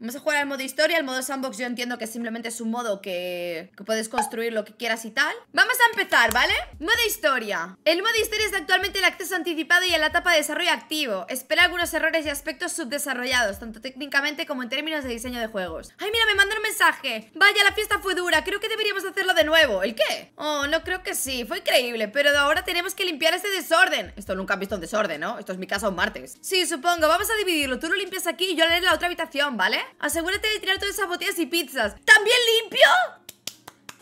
Vamos a jugar al modo historia, el modo sandbox yo entiendo que simplemente es un modo que, que puedes construir lo que quieras y tal Vamos a empezar, ¿vale? Modo historia El modo historia es actualmente el acceso anticipado y en la etapa de desarrollo activo Espera algunos errores y aspectos subdesarrollados, tanto técnicamente como en términos de diseño de juegos ¡Ay, mira, me mandó un mensaje! Vaya, la fiesta fue dura, creo que deberíamos hacerlo de nuevo ¿El qué? Oh, no creo que sí, fue increíble, pero ahora tenemos que limpiar este desorden Esto nunca ha visto un desorden, ¿no? Esto es mi casa un martes Sí, supongo, vamos a dividirlo, tú lo limpias aquí y yo lo haré la otra habitación, ¿vale? Asegúrate de tirar todas esas botellas y pizzas. ¿También limpio?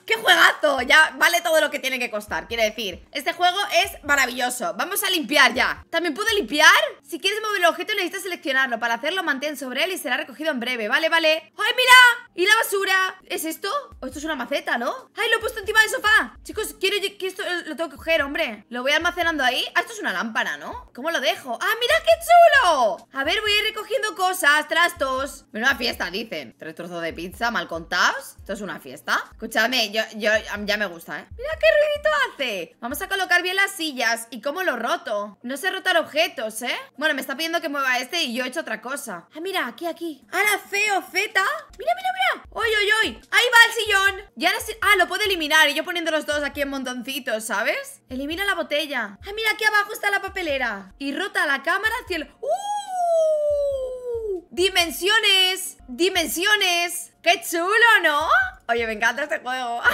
¡Qué juegazo! Ya vale todo lo que tiene que costar, quiere decir Este juego es maravilloso Vamos a limpiar ya ¿También puedo limpiar? Si quieres mover el objeto necesitas seleccionarlo Para hacerlo mantén sobre él y será recogido en breve Vale, vale ¡Ay, mira! ¿Y la basura? ¿Es esto? ¿O esto es una maceta, no? ¡Ay, lo he puesto encima del sofá! Chicos, quiero que esto eh, lo tengo que coger, hombre Lo voy almacenando ahí Ah, esto es una lámpara, ¿no? ¿Cómo lo dejo? ¡Ah, mira qué chulo! A ver, voy a ir recogiendo cosas, trastos Una fiesta, dicen Tres trozos de pizza mal contados Esto es una fiesta Escúchame, yo, ya me gusta, ¿eh? ¡Mira qué ruidito hace! Vamos a colocar bien las sillas ¿Y cómo lo roto? No sé rotar objetos, ¿eh? Bueno, me está pidiendo que mueva este y yo he hecho otra cosa Ah, mira, aquí, aquí ¡Ah, la feo, feta mira, mira! oy, oy! ahí va el sillón! Y ahora sí... Ah, lo puedo eliminar. Y yo poniendo los dos aquí en montoncitos, ¿sabes? Elimina la botella. ¡Ah, mira! Aquí abajo está la papelera. Y rota la cámara hacia el... ¡Uh! ¡Dimensiones! ¡Dimensiones! ¡Qué chulo, ¿no? Oye, me encanta este juego.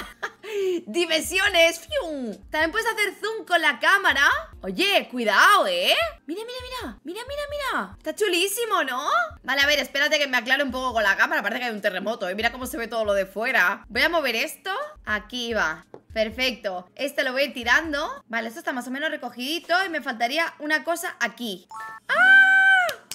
¡Dimensiones! ¡Fium! También puedes hacer zoom con la cámara. Oye, cuidado, ¿eh? Mira, mira, mira. Mira, mira, mira. Está chulísimo, ¿no? Vale, a ver, espérate que me aclare un poco con la cámara. Parece que hay un terremoto, ¿eh? Mira cómo se ve todo lo de fuera. Voy a mover esto. Aquí va. Perfecto. Este lo voy a ir tirando. Vale, esto está más o menos recogido Y me faltaría una cosa aquí. ¡Ah! ¡Ah!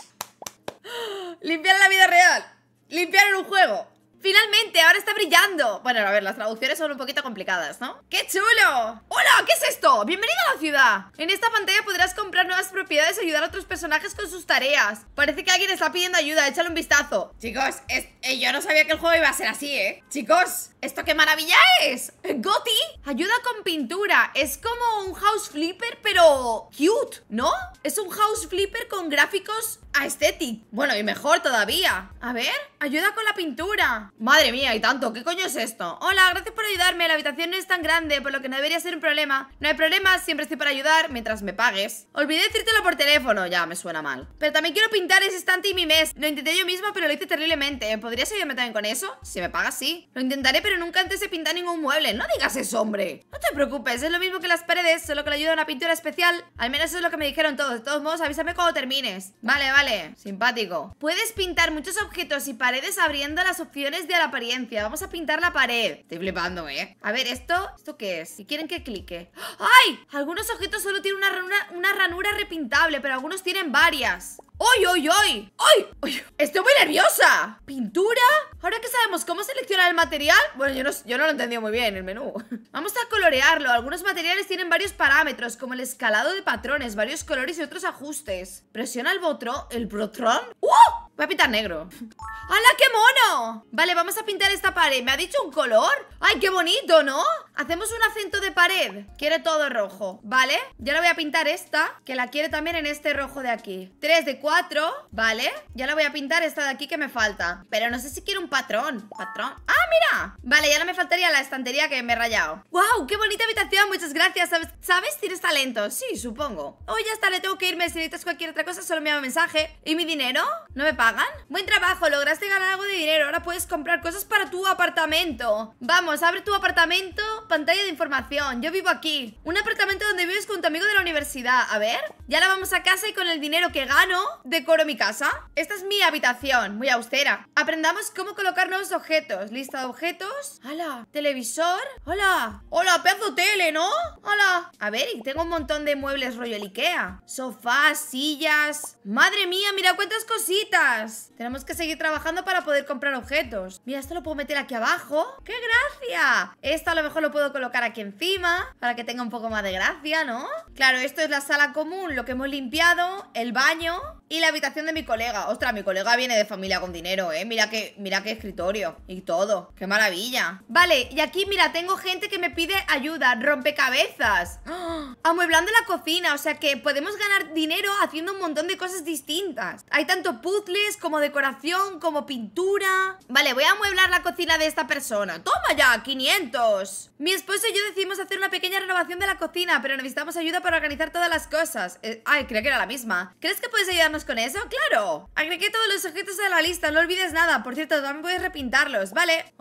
¡Limpiar la vida real! ¡Limpiar en un juego! ¡Finalmente! ¡Ahora está brillando! Bueno, a ver, las traducciones son un poquito complicadas, ¿no? ¡Qué chulo! ¡Hola! ¿Qué es esto? ¡Bienvenido a la ciudad! En esta pantalla podrás comprar nuevas propiedades y ayudar a otros personajes con sus tareas. Parece que alguien está pidiendo ayuda, échale un vistazo. Chicos, eh, yo no sabía que el juego iba a ser así, ¿eh? Chicos, ¿esto qué maravilla es? ¿Goti? Ayuda con pintura. Es como un house flipper, pero cute, ¿no? Es un house flipper con gráficos Aesthetic. Bueno, y mejor todavía. A ver, ayuda con la pintura. Madre mía, y tanto, ¿qué coño es esto? Hola, gracias por ayudarme. La habitación no es tan grande, por lo que no debería ser un problema. No hay problema, siempre estoy para ayudar mientras me pagues. Olvidé decírtelo por teléfono, ya me suena mal. Pero también quiero pintar ese estante y mi mes. Lo intenté yo mismo, pero lo hice terriblemente. ¿Podrías ayudarme también con eso? Si me pagas, sí. Lo intentaré, pero nunca antes he pintado ningún mueble. No digas eso, hombre. No te preocupes, es lo mismo que las paredes, solo que le ayuda una pintura especial. Al menos eso es lo que me dijeron todos. De todos modos, avísame cuando termines. Vale, vale vale. Simpático. Puedes pintar muchos objetos y paredes abriendo las opciones de la apariencia. Vamos a pintar la pared. Estoy flipando, ¿eh? A ver, ¿esto? ¿Esto qué es? Si quieren que clique. ¡Ay! Algunos objetos solo tienen una una ranura repintable, pero algunos tienen varias. ¡Uy, uy, uy! ¡Uy! ¡Estoy muy nerviosa! ¿Pintura? Ahora que sabemos cómo seleccionar el material Bueno, yo no, yo no lo muy bien, el menú Vamos a colorearlo Algunos materiales tienen varios parámetros Como el escalado de patrones, varios colores y otros ajustes Presiona el botro... ¿El protron. ¡Uh! Voy a pintar negro ¡Hala, qué mono! Vale, vamos a pintar esta pared ¿Me ha dicho un color? ¡Ay, qué bonito, ¿no? Hacemos un acento de pared Quiere todo rojo, ¿vale? ya la voy a pintar esta, que la quiere también en este rojo de aquí Tres de cuatro ¿vale? Ya la voy a pintar esta de aquí que me falta Pero no sé si quiere un patrón ¿Patrón? ¡Ah, mira! Vale, ya no me faltaría la estantería que me he rayado ¡Wow! ¡Qué bonita habitación! Muchas gracias ¿Sabes? ¿Tienes talento? Sí, supongo Hoy oh, ya está, le tengo que irme Si necesitas cualquier otra cosa, solo me hago mensaje ¿Y mi dinero? No me paga Buen trabajo, lograste ganar algo de dinero Ahora puedes comprar cosas para tu apartamento Vamos, abre tu apartamento Pantalla de información, yo vivo aquí Un apartamento donde vives con tu amigo de la universidad A ver, ya la vamos a casa y con el dinero que gano Decoro mi casa Esta es mi habitación, muy austera Aprendamos cómo colocar nuevos objetos Lista de objetos, Hola, televisor ¡Hola! ¡Hola, pedazo tele, ¿no? ¡Hola! A ver, tengo un montón de muebles rollo el Ikea Sofás, sillas Madre mía, mira cuántas cositas tenemos que seguir trabajando para poder comprar objetos. Mira, esto lo puedo meter aquí abajo. ¡Qué gracia! Esto a lo mejor lo puedo colocar aquí encima para que tenga un poco más de gracia, ¿no? Claro, esto es la sala común, lo que hemos limpiado, el baño y la habitación de mi colega. Ostras, mi colega viene de familia con dinero, ¿eh? Mira que, mira qué escritorio y todo. ¡Qué maravilla! Vale, y aquí, mira, tengo gente que me pide ayuda. Rompecabezas. ¡Ah! Amueblando la cocina. O sea que podemos ganar dinero haciendo un montón de cosas distintas. Hay tanto puzzle como decoración, como pintura Vale, voy a amueblar la cocina de esta persona ¡Toma ya! ¡500! Mi esposo y yo decidimos hacer una pequeña renovación de la cocina Pero necesitamos ayuda para organizar todas las cosas eh, Ay, creo que era la misma ¿Crees que puedes ayudarnos con eso? ¡Claro! Agregué todos los objetos a la lista, no olvides nada Por cierto, también puedes repintarlos, ¿vale?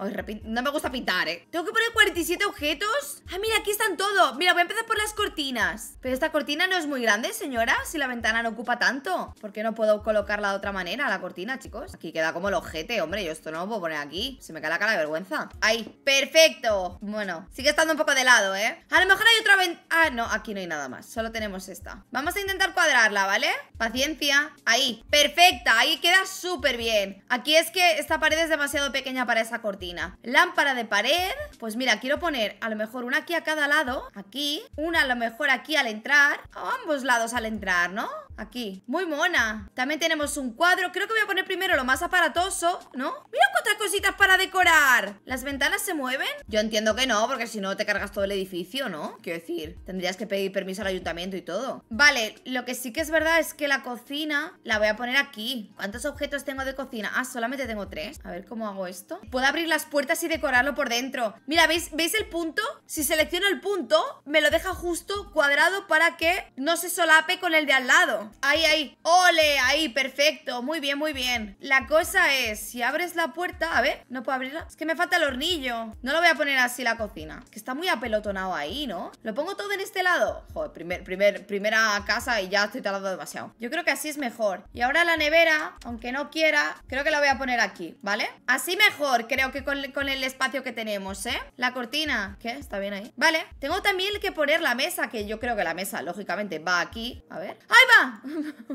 no me gusta pintar, ¿eh? ¿Tengo que poner 47 objetos? Ah, mira, aquí están todos Mira, voy a empezar por las cortinas Pero esta cortina no es muy grande, señora Si la ventana no ocupa tanto ¿Por qué no puedo colocarla de otra manera? La cortina, chicos Aquí queda como el ojete, hombre Yo esto no lo puedo poner aquí Se me cae la cara de vergüenza Ahí, perfecto Bueno, sigue estando un poco de lado, ¿eh? A lo mejor hay otra ventana Ah, no, aquí no hay nada más Solo tenemos esta Vamos a intentar cuadrarla, ¿vale? Paciencia Ahí, perfecta Ahí queda súper bien Aquí es que esta pared es demasiado pequeña para esa cortina Lámpara de pared Pues mira, quiero poner a lo mejor una aquí a cada lado Aquí Una a lo mejor aquí al entrar A ambos lados al entrar, ¿no? Aquí Muy mona También tenemos un cuadro que creo que voy a poner primero lo más aparatoso, ¿no? ¡Mira cuántas cositas para decorar! ¿Las ventanas se mueven? Yo entiendo que no, porque si no te cargas todo el edificio, ¿no? Quiero decir, tendrías que pedir permiso al ayuntamiento y todo. Vale, lo que sí que es verdad es que la cocina la voy a poner aquí. ¿Cuántos objetos tengo de cocina? Ah, solamente tengo tres. A ver cómo hago esto. Puedo abrir las puertas y decorarlo por dentro. Mira, ¿veis, ¿veis el punto? Si selecciono el punto, me lo deja justo cuadrado para que no se solape con el de al lado. Ahí, ahí. ¡Ole! Ahí, perfecto. Muy bien muy bien La cosa es, si abres la puerta A ver, no puedo abrirla Es que me falta el hornillo No lo voy a poner así la cocina Que está muy apelotonado ahí, ¿no? Lo pongo todo en este lado Joder, primer, primer, primera casa y ya estoy tardando demasiado Yo creo que así es mejor Y ahora la nevera, aunque no quiera Creo que la voy a poner aquí, ¿vale? Así mejor, creo que con el espacio que tenemos, ¿eh? La cortina ¿Qué? ¿Está bien ahí? Vale Tengo también que poner la mesa Que yo creo que la mesa, lógicamente, va aquí A ver ¡Ahí va!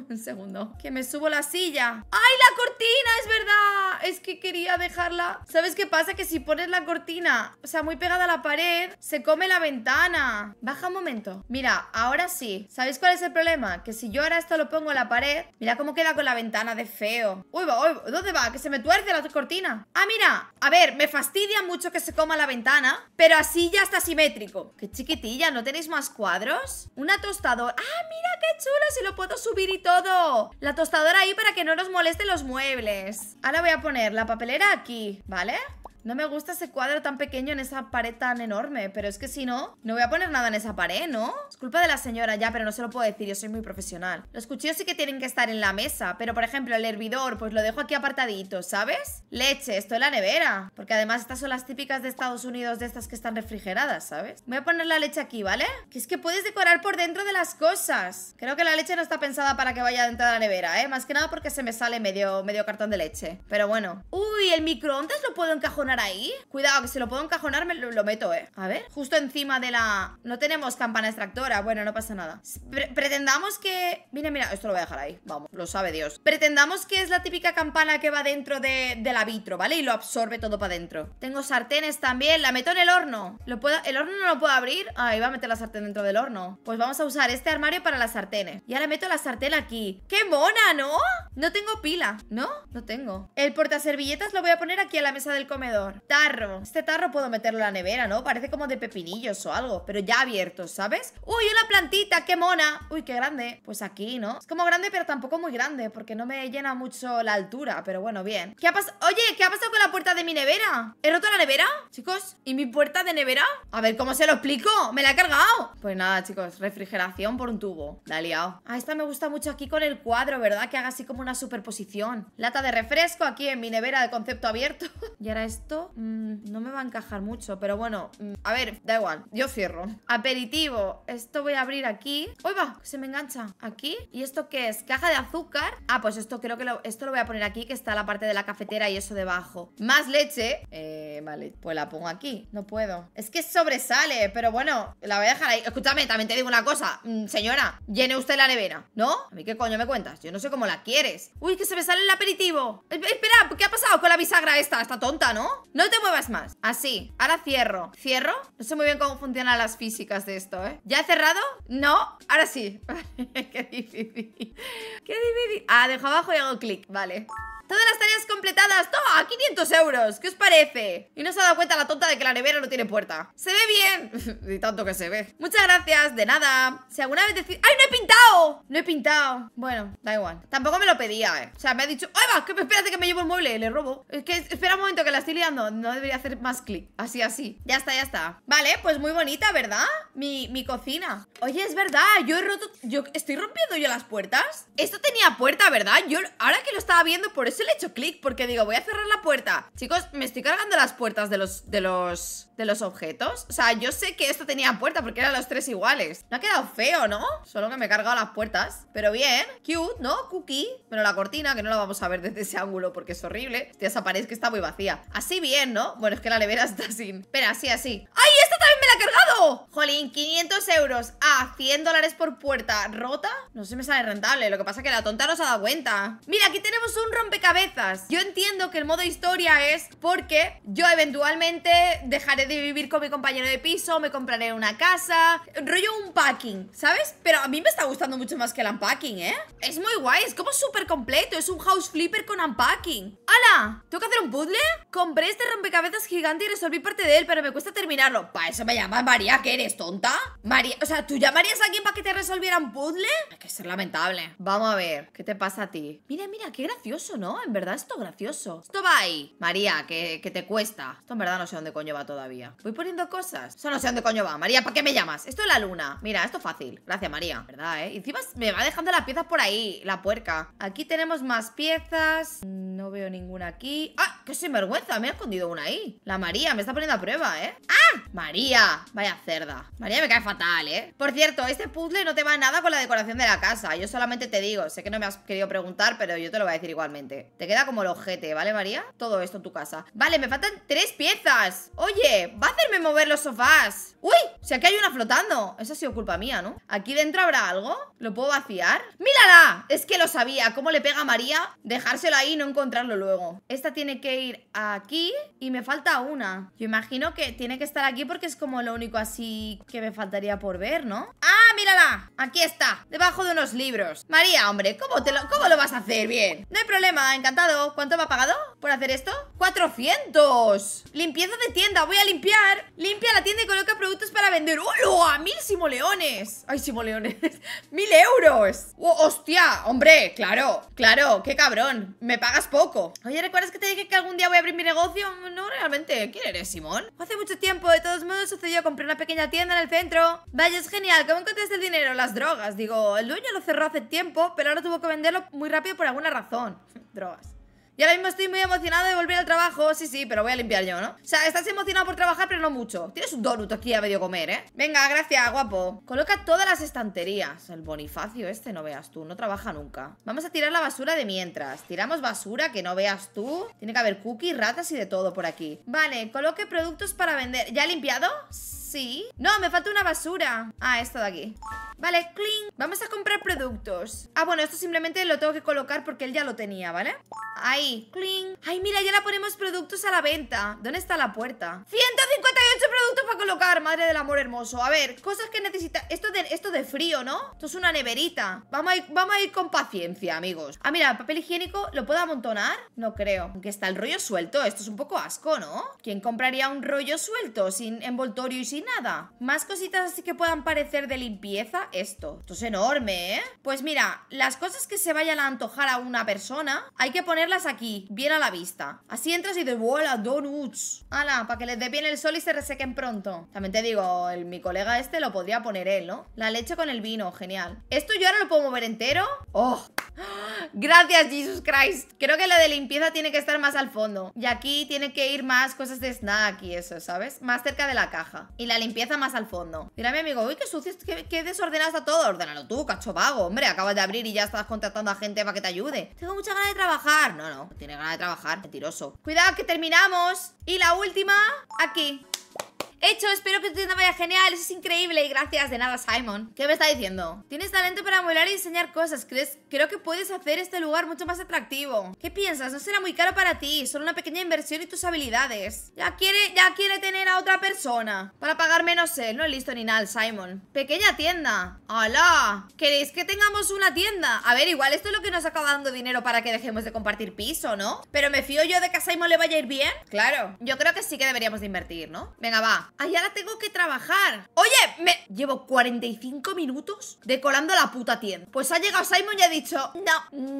Un segundo Que me subo la silla ¡Ay, la cortina! ¡Es verdad! Es que quería dejarla. ¿Sabes qué pasa? Que si pones la cortina, o sea, muy pegada a la pared, se come la ventana. Baja un momento. Mira, ahora sí. ¿Sabéis cuál es el problema? Que si yo ahora esto lo pongo a la pared, mira cómo queda con la ventana de feo. Uy, va, uy, ¿dónde va? Que se me tuerce la cortina. Ah, mira. A ver, me fastidia mucho que se coma la ventana, pero así ya está simétrico. Qué chiquitilla, ¿no tenéis más cuadros? Una tostadora. ¡Ah, mira qué chulo! Si lo puedo subir y todo. La tostadora ahí para que no nos moleste los muebles Ahora voy a poner la papelera aquí, ¿vale? No me gusta ese cuadro tan pequeño en esa pared tan enorme, pero es que si no, no voy a poner nada en esa pared, ¿no? Es culpa de la señora ya, pero no se lo puedo decir, yo soy muy profesional. Los cuchillos sí que tienen que estar en la mesa, pero por ejemplo el hervidor, pues lo dejo aquí apartadito, ¿sabes? Leche, esto en la nevera, porque además estas son las típicas de Estados Unidos, de estas que están refrigeradas, ¿sabes? Voy a poner la leche aquí, ¿vale? Que es que puedes decorar por dentro de las cosas. Creo que la leche no está pensada para que vaya dentro de la nevera, ¿eh? Más que nada porque se me sale medio, medio cartón de leche. Pero bueno. Uy, el microondas lo puedo encajonar ahí? Cuidado, que si lo puedo encajonar me lo, meto, ¿eh? A ver, justo encima de la... No tenemos campana extractora, bueno, no pasa nada Pretendamos que... Mira, mira, esto lo voy a dejar ahí, vamos, lo sabe Dios Pretendamos que es la típica campana que va dentro de, de la vitro, ¿vale? Y lo absorbe todo para dentro Tengo sartenes también, la meto en el horno ¿Lo puedo... ¿El horno no lo puedo abrir? Ahí va a meter la sartén dentro del horno Pues vamos a usar este armario para las sartenes Y ahora meto la sartén aquí ¡Qué mona, ¿no? No tengo pila, ¿no? No tengo El portaservilletas lo voy a poner aquí a la mesa del comedor Tarro Este tarro puedo meterlo en la nevera, ¿no? Parece como de pepinillos o algo Pero ya abierto, ¿sabes? ¡Uy, una plantita! ¡Qué mona! ¡Uy, qué grande! Pues aquí, ¿no? Es como grande, pero tampoco muy grande Porque no me llena mucho la altura Pero bueno, bien ¿Qué ha pasado? Oye, ¿qué ha pasado con la puerta de mi nevera? ¿He roto la nevera? Chicos, ¿y mi puerta de nevera? A ver, ¿cómo se lo explico? ¡Me la he cargado! Pues nada, chicos Refrigeración por un tubo La liado Ah, esta me gusta mucho aquí con el cuadro, ¿verdad? Que haga así como una superposición Lata de refresco aquí en mi nevera de concepto abierto Y ahora esto Mm, no me va a encajar mucho, pero bueno, mm, a ver, da igual, yo cierro. Aperitivo, esto voy a abrir aquí. ¡Uy, va! Se me engancha aquí. ¿Y esto qué es? Caja de azúcar. Ah, pues esto creo que lo, esto lo voy a poner aquí, que está la parte de la cafetera y eso debajo. Más leche. Eh, vale, pues la pongo aquí. No puedo. Es que sobresale, pero bueno, la voy a dejar ahí. Escúchame, también te digo una cosa, mm, señora, llene usted la nevera, ¿no? A mí qué coño me cuentas, yo no sé cómo la quieres. Uy, que se me sale el aperitivo. Eh, espera, ¿qué ha pasado con la bisagra esta? Está tonta, ¿no? No te muevas más. Así. Ahora cierro. ¿Cierro? No sé muy bien cómo funcionan las físicas de esto, ¿eh? ¿Ya he cerrado? No. Ahora sí. Qué difícil. Qué difícil. Ah, dejo abajo y hago clic. Vale. Todas las tareas completadas, ¡toma! 500 euros, ¿qué os parece? Y no se ha dado cuenta la tonta de que la nevera no tiene puerta ¡Se ve bien! y tanto que se ve Muchas gracias, de nada Si alguna vez decís... ¡Ay, no he pintado! No he pintado Bueno, da igual Tampoco me lo pedía, eh O sea, me ha dicho... ¡Ay, va! Que, de que me llevo el mueble, le robo Es que espera un momento que la estoy liando No debería hacer más clic Así, así Ya está, ya está Vale, pues muy bonita, ¿verdad? Mi, cocina Oye, es verdad Yo he roto... Yo... ¿Estoy rompiendo yo las puertas? Esto tenía puerta, ¿verdad? Yo... Ahora que lo estaba viendo por se pues le he hecho clic porque digo, voy a cerrar la puerta Chicos, me estoy cargando las puertas de los, de los de los objetos? O sea, yo sé que esto tenía puerta porque eran los tres iguales. No ha quedado feo, ¿no? Solo que me he cargado las puertas. Pero bien, cute, ¿no? Cookie. pero la cortina, que no la vamos a ver desde ese ángulo porque es horrible. Hostia, esa pared que está muy vacía. Así bien, ¿no? Bueno, es que la nevera está sin... pero así, así. ¡Ay, esta también me la he cargado! Jolín, 500 euros a ah, 100 dólares por puerta rota. No se me sale rentable. Lo que pasa es que la tonta no se ha dado cuenta. Mira, aquí tenemos un rompecabezas. Yo entiendo que el modo historia es porque yo eventualmente dejaré de vivir con mi compañero de piso, me compraré una casa, rollo un packing, ¿sabes? Pero a mí me está gustando mucho más que el unpacking, ¿eh? Es muy guay, es como súper completo, es un house flipper con unpacking. ¡Hala! ¿Tengo que hacer un puzzle? Compré este rompecabezas gigante y resolví parte de él, pero me cuesta terminarlo. ¿Para eso me llamas María? ¿Que eres tonta? María, o sea, ¿tú llamarías a alguien para que te resolviera un puzzle? Hay que ser lamentable. Vamos a ver, ¿qué te pasa a ti? Mira, mira, qué gracioso, ¿no? En verdad, esto gracioso. Esto va ahí. María, que, que te cuesta. Esto en verdad no sé dónde coño va todavía. Voy poniendo cosas. Eso no sé dónde coño va. María, ¿para qué me llamas? Esto es la luna. Mira, esto es fácil. Gracias, María. ¿Verdad, eh? Encima me va dejando las piezas por ahí, la puerca. Aquí tenemos más piezas. No veo ninguna aquí. ¡Ah! ¡Qué sinvergüenza! Me ha escondido una ahí. La María me está poniendo a prueba, ¿eh? ¡Ah! María. Vaya cerda. María me cae fatal, ¿eh? Por cierto, este puzzle no te va nada con la decoración de la casa. Yo solamente te digo. Sé que no me has querido preguntar, pero yo te lo voy a decir igualmente. Te queda como el ojete, ¿vale, María? Todo esto en tu casa. Vale, me faltan tres piezas. Oye, ¡Va a hacerme mover los sofás! ¡Uy! Si aquí hay una flotando Esa ha sido culpa mía, ¿no? ¿Aquí dentro habrá algo? ¿Lo puedo vaciar? ¡Mírala! Es que lo sabía ¿Cómo le pega a María dejárselo ahí y no encontrarlo luego? Esta tiene que ir aquí Y me falta una Yo imagino que tiene que estar aquí porque es como lo único así que me faltaría por ver, ¿no? ¡Ah, mírala! Aquí está Debajo de unos libros María, hombre, ¿cómo, te lo, cómo lo vas a hacer bien? No hay problema, encantado ¿Cuánto me ha pagado? por hacer esto? ¡400! Limpieza de tienda, voy a limpiar Limpia la tienda y coloca productos para vender ¡Oh, ¡A ¡Mil simoleones! ¡Ay, simoleones! ¡Mil euros! ¡Oh, ¡Hostia! ¡Hombre! ¡Claro! ¡Claro! ¡Qué cabrón! Me pagas poco Oye, ¿recuerdas que te dije que algún día voy a abrir mi negocio? No, realmente ¿Quién eres, Simón? Hace mucho tiempo, de todos modos, sucedió Compré una pequeña tienda en el centro Vaya, es genial ¿Cómo encontraste el dinero? Las drogas Digo, el dueño lo cerró hace tiempo Pero ahora tuvo que venderlo muy rápido por alguna razón Drogas y ahora mismo estoy muy emocionado de volver al trabajo Sí, sí, pero voy a limpiar yo, ¿no? O sea, estás emocionado por trabajar, pero no mucho Tienes un donut aquí a medio comer, ¿eh? Venga, gracias, guapo Coloca todas las estanterías El Bonifacio este, no veas tú, no trabaja nunca Vamos a tirar la basura de mientras Tiramos basura, que no veas tú Tiene que haber cookies, ratas y de todo por aquí Vale, coloque productos para vender ¿Ya limpiado? Sí Sí. No, me falta una basura. Ah, esta de aquí. Vale, cling, Vamos a comprar productos. Ah, bueno, esto simplemente lo tengo que colocar porque él ya lo tenía, ¿vale? Ahí, cling. Ay, mira, ya la ponemos productos a la venta. ¿Dónde está la puerta? 158 productos para colocar, madre del amor hermoso. A ver, cosas que necesita... Esto de, esto de frío, ¿no? Esto es una neverita. Vamos vamos a ir con paciencia, amigos. Ah, mira, papel higiénico, ¿lo puedo amontonar? No creo. Aunque está el rollo suelto. Esto es un poco asco, ¿no? ¿Quién compraría un rollo suelto sin envoltorio y sin nada Más cositas así que puedan parecer de limpieza Esto, esto es enorme, ¿eh? Pues mira, las cosas que se vayan a antojar a una persona Hay que ponerlas aquí, bien a la vista Así entras y de ¡Hola, donuts! Ala, Para que les dé bien el sol y se resequen pronto También te digo, el, mi colega este lo podría poner él, ¿no? La leche con el vino, genial ¿Esto yo ahora lo puedo mover entero? ¡Oh! Gracias, Jesus Christ Creo que lo de limpieza tiene que estar más al fondo Y aquí tiene que ir más cosas de snack y eso, ¿sabes? Más cerca de la caja Y la la limpieza más al fondo. Mira mi amigo, uy, qué sucio, qué, qué desordenado está todo. Ordenalo tú, cacho vago, hombre. Acabas de abrir y ya estás contratando a gente para que te ayude. Tengo mucha ganas de trabajar. No, no, tiene ganas de trabajar. Mentiroso. Cuidado, que terminamos. Y la última, aquí hecho, espero que tu tienda vaya genial, eso es increíble y gracias de nada Simon. ¿Qué me está diciendo? Tienes talento para modelar y diseñar cosas, ¿crees? Creo que puedes hacer este lugar mucho más atractivo. ¿Qué piensas? No será muy caro para ti, solo una pequeña inversión y tus habilidades. Ya quiere, ya quiere tener a otra persona para pagar menos él, no es listo ni nada Simon. Pequeña tienda. ¡Hala! ¿Queréis que tengamos una tienda? A ver, igual esto es lo que nos acaba dando dinero para que dejemos de compartir piso, ¿no? Pero me fío yo de que a Simon le vaya a ir bien. Claro, yo creo que sí que deberíamos de invertir, ¿no? Venga, va. Allá ah, la tengo que trabajar. Oye, me llevo 45 minutos decorando la puta tienda. Pues ha llegado Simon y ha dicho, no,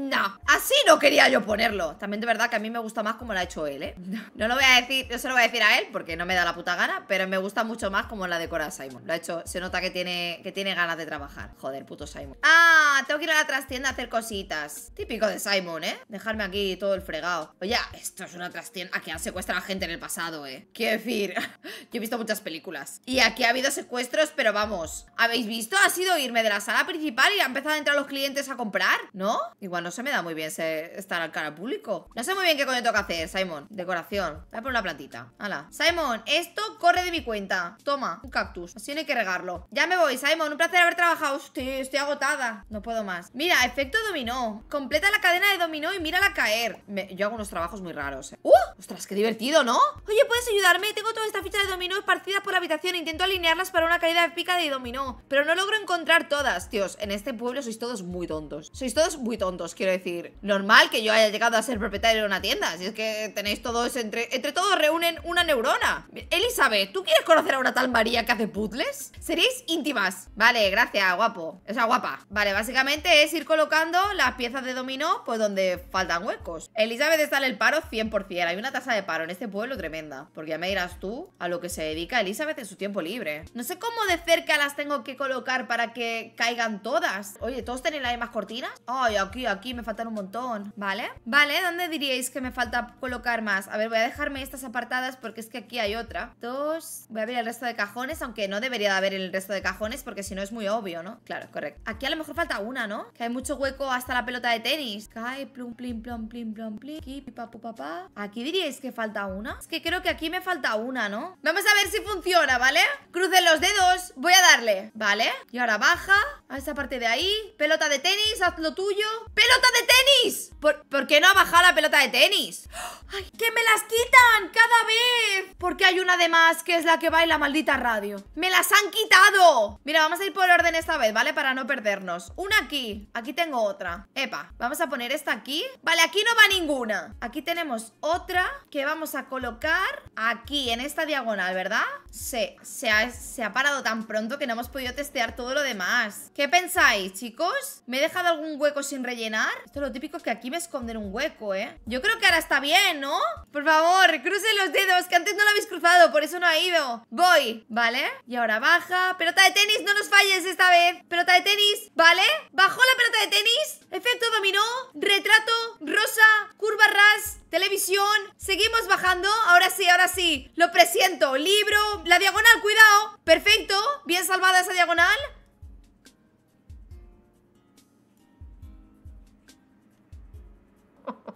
no. Así no quería yo ponerlo. También de verdad que a mí me gusta más como lo ha hecho él, ¿eh? No lo voy a decir, yo se lo voy a decir a él porque no me da la puta gana, pero me gusta mucho más como la decora Simon. Lo ha hecho, se nota que tiene, que tiene ganas de trabajar. Joder, puto Simon. Ah, tengo que ir a la trastienda a hacer cositas. Típico de Simon, ¿eh? Dejarme aquí todo el fregado. Oye, esto es una trastienda que han secuestrado a gente en el pasado, ¿eh? Quiero decir, yo he visto muchas películas. Y aquí ha habido secuestros, pero vamos. ¿Habéis visto? Ha sido irme de la sala principal y ha empezado a entrar los clientes a comprar, ¿no? Igual no se me da muy bien estar al cara público. No sé muy bien qué coño toca hacer, Simon. Decoración. Voy a poner una plantita. Hala. Simon, esto corre de mi cuenta. Toma, un cactus. Así no hay que regarlo. Ya me voy, Simon. Un placer haber trabajado. usted estoy agotada. No puedo más. Mira, efecto dominó. Completa la cadena de dominó y mírala caer. yo hago unos trabajos muy raros. Eh. ¡Uh! Ostras, qué divertido, ¿no? Oye, ¿puedes ayudarme? Tengo toda esta ficha de dominó partida por la habitación intento alinearlas para una caída de pica de dominó, pero no logro encontrar todas. Tíos en este pueblo sois todos muy tontos. Sois todos muy tontos, quiero decir. Normal que yo haya llegado a ser propietario de una tienda, si es que tenéis todos entre... Entre todos reúnen una neurona. Elizabeth, ¿tú quieres conocer a una tal María que hace puzzles? Seréis íntimas. Vale, gracias, guapo. O guapa. Vale, básicamente es ir colocando las piezas de dominó pues donde faltan huecos. Elizabeth está en el paro 100%. Hay una tasa de paro en este pueblo tremenda. Porque ya me dirás tú a lo que se dedica Elizabeth en su tiempo libre. No sé cómo de cerca las tengo que colocar para que caigan todas. Oye, ¿todos tenéis las mismas cortinas? Ay, aquí, aquí, me faltan un montón. ¿Vale? Vale, ¿dónde diríais que me falta colocar más? A ver, voy a dejarme estas apartadas porque es que aquí hay otra. Dos. Voy a abrir el resto de cajones, aunque no debería de haber el resto de cajones porque si no es muy obvio, ¿no? Claro, correcto. Aquí a lo mejor falta una, ¿no? Que hay mucho hueco hasta la pelota de tenis. Cae, plum, plim, plom, plim, plom, plim. Aquí, papá. Aquí diríais que falta una. Es que creo que aquí me falta una, ¿no? Vamos a ver si funciona, ¿vale? Crucen los dedos, voy a darle Vale, y ahora baja A esa parte de ahí, pelota de tenis, haz lo tuyo ¡Pelota de tenis! ¿Por, qué no ha bajado la pelota de tenis? ¡Ay, que me las quitan cada vez! Porque hay una de más que es la que va en la maldita radio ¡Me las han quitado! Mira, vamos a ir por orden esta vez, ¿vale? Para no perdernos Una aquí, aquí tengo otra Epa, vamos a poner esta aquí Vale, aquí no va ninguna Aquí tenemos otra que vamos a colocar aquí, en esta diagonal, ¿verdad? se ha, se ha parado tan pronto que no hemos podido testear todo lo demás ¿Qué pensáis, chicos? ¿Me he dejado algún hueco sin rellenar? Esto es lo típico que aquí me esconden un hueco, ¿eh? Yo creo que ahora está bien, ¿no? Por favor, crucen los dedos, que antes no lo habéis cruzado, por eso no ha ido Voy, ¿vale? Y ahora baja Pelota de tenis, no nos falles esta vez Pelota de tenis, ¿vale? Bajó la pelota de tenis Efecto dominó Retrato, rosa, curva ras Televisión, seguimos bajando Ahora sí, ahora sí, lo presiento, libre la diagonal, cuidado Perfecto, bien salvada esa diagonal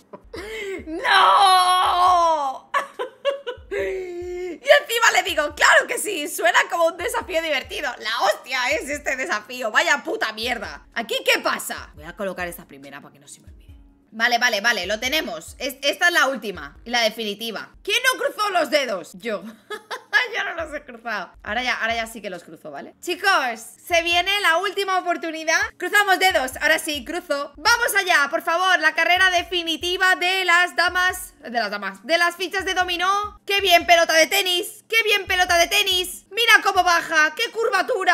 ¡No! Y encima le digo, claro que sí, suena como un desafío divertido La hostia es este desafío, vaya puta mierda ¿Aquí qué pasa? Voy a colocar esta primera para que no se me olvide Vale, vale, vale, lo tenemos Esta es la última, la definitiva ¿Quién no cruzó los dedos? Yo no los he cruzado. Ahora ya, ahora ya sí que los cruzo, ¿vale? Chicos, se viene la última oportunidad. Cruzamos dedos. Ahora sí, cruzo. Vamos allá, por favor. La carrera definitiva de las damas. De las damas. De las fichas de dominó. ¡Qué bien pelota de tenis! ¡Qué bien pelota de tenis! Mira cómo baja, qué curvatura,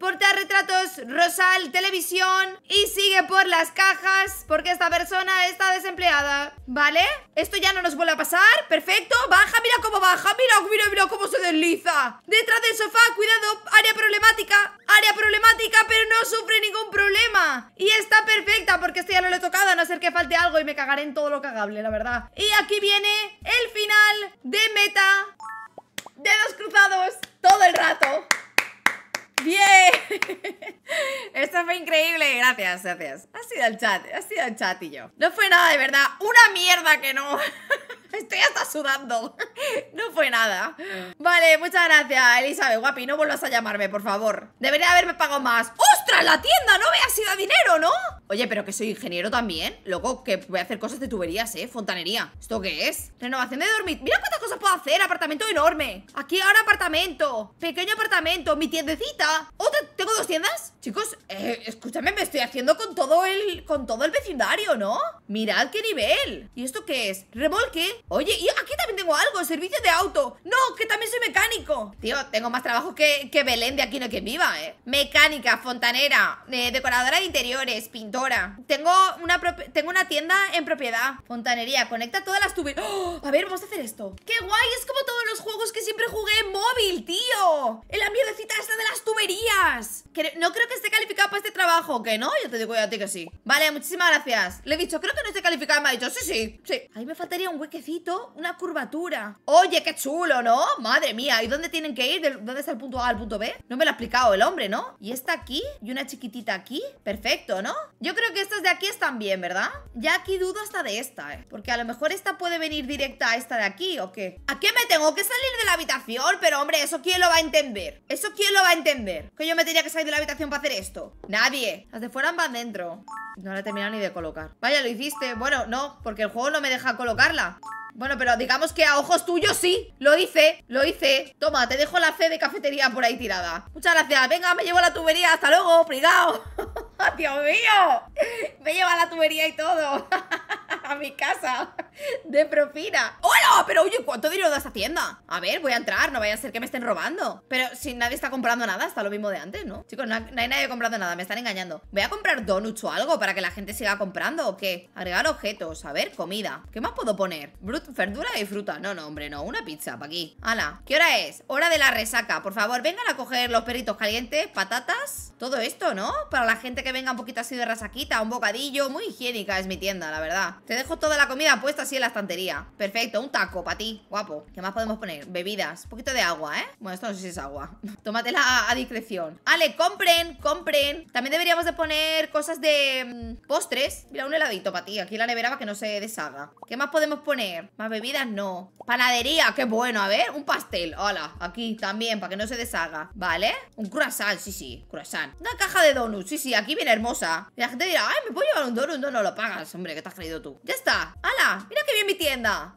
Porta retratos. Rosal, televisión y sigue por las cajas porque esta persona está desempleada. ¿Vale? Esto ya no nos vuelve a pasar. Perfecto, baja, mira cómo baja, mira, mira, mira cómo se desliza. Detrás del sofá, cuidado, área problemática, área problemática, pero no sufre ningún problema. Y está perfecta porque esto ya no lo he tocado, a no ser que falte algo y me cagaré en todo lo cagable, la verdad. Y aquí viene el final de Meta dedos cruzados todo el rato. ¡Bien! Esto fue increíble, gracias, gracias. Ha sido el chat, ha sido el chatillo, No fue nada, de verdad, una mierda que no. Estoy hasta sudando. No fue nada. Vale, muchas gracias, Elizabeth. Guapi, no vuelvas a llamarme, por favor. Debería haberme pagado más. ¡Ostras, la tienda! No me ha sido dinero, ¿no? Oye, pero que soy ingeniero también. Luego que voy a hacer cosas de tuberías, ¿eh? Fontanería. ¿Esto qué es? Renovación de dormir. Mira cuántas cosas puedo hacer. Apartamento enorme. Aquí ahora apartamento. Pequeño apartamento. Mi tiendecita. ¿Otra? Oh, ¿Tengo dos tiendas? Chicos, eh, escúchame, me estoy haciendo con todo el con todo el vecindario, ¿no? Mirad qué nivel. ¿Y esto qué es? Remolque Oye, y aquí también tengo algo, servicio de auto No, que también soy mecánico Tío, tengo más trabajo que, que Belén de aquí no que viva, eh Mecánica, fontanera, eh, decoradora de interiores, pintora Tengo una, tengo una tienda en propiedad Fontanería, conecta todas las tuberías ¡Oh! A ver, vamos a hacer esto ¡Qué guay! Es como todos los juegos que siempre jugué en móvil, tío El la mierdecita esta de las tuberías No creo que esté calificado para este trabajo ¿Que no? Yo te digo a ti que sí Vale, muchísimas gracias Le he dicho, creo que no esté calificado Me ha dicho, sí, sí, sí Ahí me faltaría un huequecito una curvatura. Oye, qué chulo, ¿no? Madre mía, ¿y dónde tienen que ir? ¿Dónde está el punto A al punto B? No me lo ha explicado el hombre, ¿no? Y esta aquí y una chiquitita aquí. Perfecto, ¿no? Yo creo que estas de aquí están bien, ¿verdad? Ya aquí dudo hasta de esta, ¿eh? Porque a lo mejor esta puede venir directa a esta de aquí, ¿o qué? ¿A qué me tengo que salir de la habitación? Pero, hombre, ¿eso quién lo va a entender? ¿Eso quién lo va a entender? Que yo me tenía que salir de la habitación para hacer esto. Nadie. Las de fuera van dentro. No la he terminado ni de colocar. Vaya, lo hiciste. Bueno, no, porque el juego no me deja colocarla. Bueno, pero digamos que a ojos tuyos sí. Lo hice, lo hice. Toma, te dejo la C de cafetería por ahí tirada. Muchas gracias. Venga, me llevo la tubería. Hasta luego, frigado. ¡Dios mío! Me lleva la tubería y todo. a mi casa de propina. ¡Hola! Pero oye, ¿cuánto dinero da esta tienda? A ver, voy a entrar, no vaya a ser que me estén robando. Pero si nadie está comprando nada, está lo mismo de antes, ¿no? Chicos, no, hay nadie comprando nada, me están engañando. Voy a comprar donuts o algo para que la gente siga comprando o qué. Agregar objetos, a ver, comida. ¿Qué más puedo poner? verdura y fruta. No, no, hombre, no, una pizza para aquí. Hala, ¿qué hora es? Hora de la resaca. Por favor, vengan a coger los perritos calientes, patatas, todo esto, ¿no? Para la gente que venga un poquito así de rasaquita, un bocadillo. Muy higiénica es mi tienda, la verdad dejo toda la comida puesta así en la estantería Perfecto, un taco para ti, guapo ¿Qué más podemos poner? Bebidas, un poquito de agua, ¿eh? Bueno, esto no sé si es agua Tómatela a, a discreción Ale, compren, compren También deberíamos de poner cosas de mm, postres Mira, un heladito para ti Aquí la nevera para que no se deshaga ¿Qué más podemos poner? Más bebidas, no Panadería, qué bueno, a ver Un pastel, hola Aquí también, para que no se deshaga ¿Vale? Un croissant, sí, sí Croissant Una caja de donuts, sí, sí Aquí viene hermosa Y la gente dirá Ay, me puedo llevar un donut No, no lo pagas Hombre, ¿qué te has creído tú? Ya está. ¡Hala! ¡Mira qué bien mi tienda!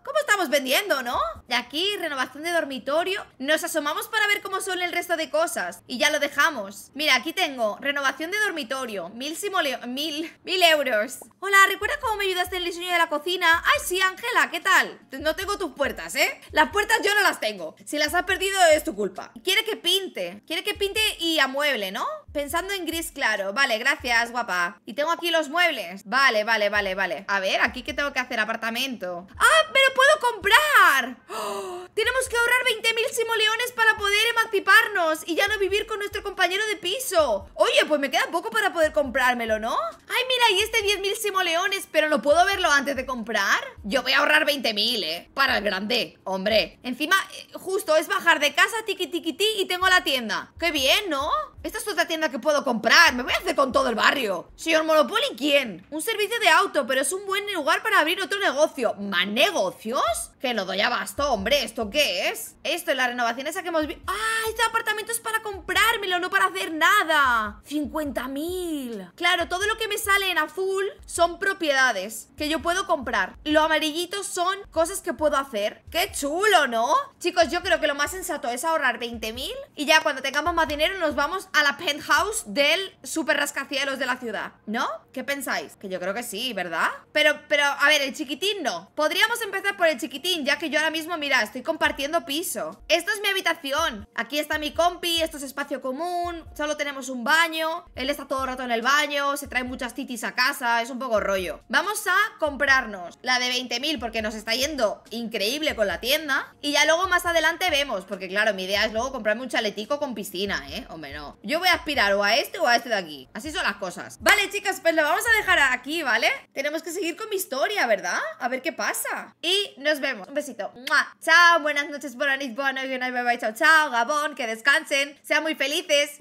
vendiendo, ¿no? De aquí, renovación de dormitorio Nos asomamos para ver cómo son el resto de cosas Y ya lo dejamos Mira, aquí tengo, renovación de dormitorio Mil simoleo... Mil... Mil euros Hola, ¿recuerdas cómo me ayudaste en el diseño de la cocina? Ay, sí, Ángela, ¿qué tal? No tengo tus puertas, ¿eh? Las puertas yo no las tengo Si las has perdido es tu culpa Quiere que pinte Quiere que pinte y amueble, ¿no? Pensando en gris claro Vale, gracias, guapa Y tengo aquí los muebles Vale, vale, vale, vale A ver, ¿aquí que tengo que hacer? Apartamento ¡Ah, pero puedo comer! comprar! ¡Oh! Tenemos que ahorrar 20.000 simoleones para poder emanciparnos y ya no vivir con nuestro compañero de piso. Oye, pues me queda poco para poder comprármelo, ¿no? Ay, mira, y este 10.000 simoleones, pero ¿no puedo verlo antes de comprar? Yo voy a ahorrar 20.000, ¿eh? Para el grande, hombre. Encima, eh, justo es bajar de casa, tiqui tiqui ti, y tengo la tienda. ¡Qué bien, ¿no? Esta es otra tienda que puedo comprar. Me voy a hacer con todo el barrio. Señor Monopoly, ¿quién? Un servicio de auto, pero es un buen lugar para abrir otro negocio. ¿Más negocios? Que no doy abasto, hombre, ¿esto qué es? Esto es la renovación esa que hemos visto ¡Ah! Este apartamento es para comprármelo, no para hacer nada 50.000 Claro, todo lo que me sale en azul son propiedades que yo puedo comprar Lo amarillito son cosas que puedo hacer ¡Qué chulo, ¿no? Chicos, yo creo que lo más sensato es ahorrar 20.000 Y ya cuando tengamos más dinero nos vamos a la penthouse del super rascacielos de la ciudad ¿No? ¿Qué pensáis? Que yo creo que sí, ¿verdad? Pero, pero, a ver, el chiquitín no Podríamos empezar por el chiquitín, ya que yo ahora mismo, mira, estoy compartiendo piso. Esta es mi habitación. Aquí está mi compi, esto es espacio común, solo tenemos un baño, él está todo el rato en el baño, se trae muchas titis a casa, es un poco rollo. Vamos a comprarnos la de 20.000 porque nos está yendo increíble con la tienda y ya luego más adelante vemos, porque claro, mi idea es luego comprarme un chaletico con piscina, ¿eh? o no. Yo voy a aspirar o a este o a este de aquí. Así son las cosas. Vale, chicas, pues lo vamos a dejar aquí, ¿vale? Tenemos que seguir con mi historia, ¿verdad? A ver qué pasa. Y nos nos vemos. Un besito. Chao, buenas noches, buenas noches, buenas noches, bye bye, chao, chao, Gabón, que descansen, sean muy felices.